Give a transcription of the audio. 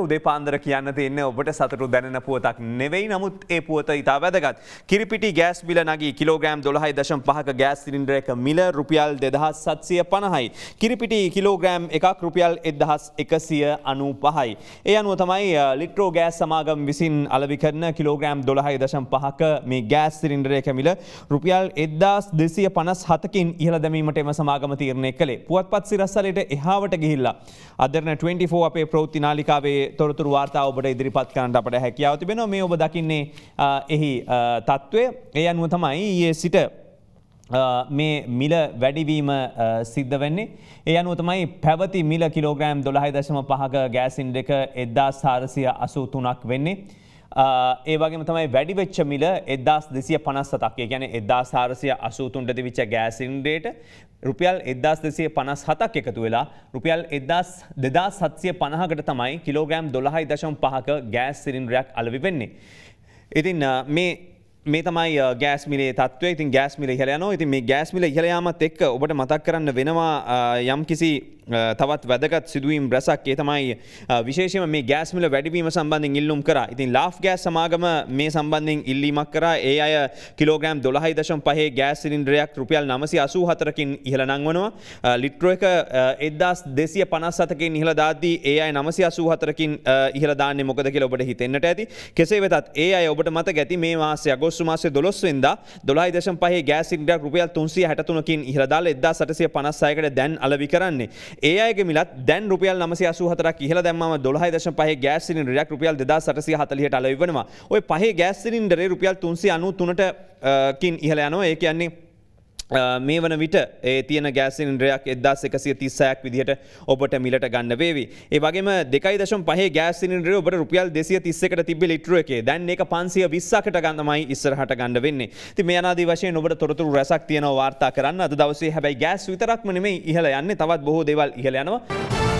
උදේ පාන්දර කියන්න තියන්න ඔබට සතුරු දැනෙන පුවතක් නෙවෙයි නමුත් ඒ පුවත ඉතා වැදගත් කිරිපිටි ගෑස් බිල නගේ කිලෝග්‍රෑම් දොළහයි දශම් පහක ගෑස් සිරින්ඩර එක මිල රුපියල් දෙදහස් සත්සිය පණහයි. කිරිපිටි කිලෝග්‍රෑම් එකක් රුපියල් එදහස් එකසිය අනු පහයි. ඒ අනුව තමයි ලිට්‍රෝ ගෑස් සමාගම් විසින් අලවි කරන කිලෝග්‍රෑම් දොළහයි දශම් පහක මේ ගෑස් සිරින්ඩර එක මිල රුපියල් එද්දාස් දෙසිය පනස් හතකින් ඉහල දැමීමට එම සමාගම තීරණය කළේ පුවත් පත් සිරස්සලට එහාවට ගිහිල්ලා. අදරන 24 අපේ ප්‍රෝති නාලිකාවේ තොරතුර වාර්තා ඔබට ඉදිරිපත් කරන්නට අපට හැකියාව තිබෙනවා මේ ඔබ දකින්නේ එහි තත්ත්වය ඒ අනුව තමයි ඒ සිට මේ මිල වැඩිවීම සිද්ධ වෙන්නේ ඒ අනුවතමයි පැවති මිල කිලෝග්‍රෑම් දොළහහි දශම පහක ගෑසින්ඩ එක එද්දා සාරසිය අසූතුනක් වෙන්නේ. ඒවගේ තමයි වැඩිවෙච්ච මිල එදස් දෙසිය පනස්සතක්ේ ගැන එදස් හාරසිය අසූතුන්ට දිවිච්ච ගෑසින්ඩේට රුපියල් එදස් දෙසිය පනස් හතක් එකතු වෙලා රුපියල් එදස් දෙදා සත්සිය පණහකට තමයි කිලෝග්‍රෑම් දොළහයි දශම් පහක ගෑස් සිරින්ඩරයක් අලවි වෙන්නේ. ඉතින් මේ මේ තමයි ගෑස්මිලේ තත්ව ඉතින් ගෑස්මිල හලයනෝ ඉතින් මේ ගෑස්මිල හලයාමත් එක් ඔබට මතක් කරන්න වෙනවා යම් කිසි තවත් වැදගත් සිදුවීම් රැසක් ඒ තමයි විශේෂම මේ ගෑස්මිල වැඩවීම සම්බන්ධින් ඉල්ලුම් කර ඉතින් ලාෆ් ගෑස් සමාගම මේ සම්බන්ධින් ඉල්ලීමක් කර ඒ අය කිලෝග්‍රම් දොළහයි දශම් පහේ ගෑස් සිලින්ඩරයක් රුපියල් නමසි අසූ හතරකින් ඉහළ නංවනවා ලිට්‍රෝ එක එද්දස් දෙසිය පනස් සතකින් ඉහළ දාදී ඒ අය නමසි අසූ හතරකින් ඉහළ දාන්නේ මොකද කියලා ඔබට හිතෙන්නට ඇති කෙසේ වෙතත් ඒ අය ඔබට මත ගැති මේ මාසය අගෝස්තු මාසේ දොළොස් වෙනිදා දොළහයි දශම් පහේ ගෑස් සිලින්ඩරයක් රුපියල් තුන්සිය හැටතුනකින් ඉහළ දාලා එද්දා සටසිය පනස් අයකට දැන් අලවි කරන්නේ ඒ අයගේ මිලත් දැන් රුපියල් 984ක් ඉහළ දැම්මම 12.5 ගෑස් සිලින්ඩරයක් සිලින්ඩරයක් රුපියල් දෙදසටසිය හතලියට අලවෙනවා ඔය පහේ ගෑස් සිලින්ඩරේ රුපියල් තුන්සි අනු තුනටකින් ඉහල යනවා ඒ කියන්නේ මේ වන විට ඒ තියන ගෑසින්ඩ්‍රයක් එදස් එකසිය තිස්සයක් විදිහට ඔබට මිලට ගන්න වේවි. ඒවගේ දෙකයි දශම් පහ ගෑසින්ඩ්‍රය ඔබට රුපියල් දෙසිය තිස්සකට තිබ ලිටරුව එකේ දැන් එක පන්සිය විස්සකට ගන්නමයි ඉස්සරහට ගන්න වෙන්නේ ති මේ අනාදී වශයෙන් ඔබට තොරතුරු රැසක් තියෙන වාර්තා කරන්න අද දවසේ හැබැයි ගෑස් විතරක්ම නෙමේ ඉහල යන්න තවත් බොහෝ දෙවල් ඉහල යනවා.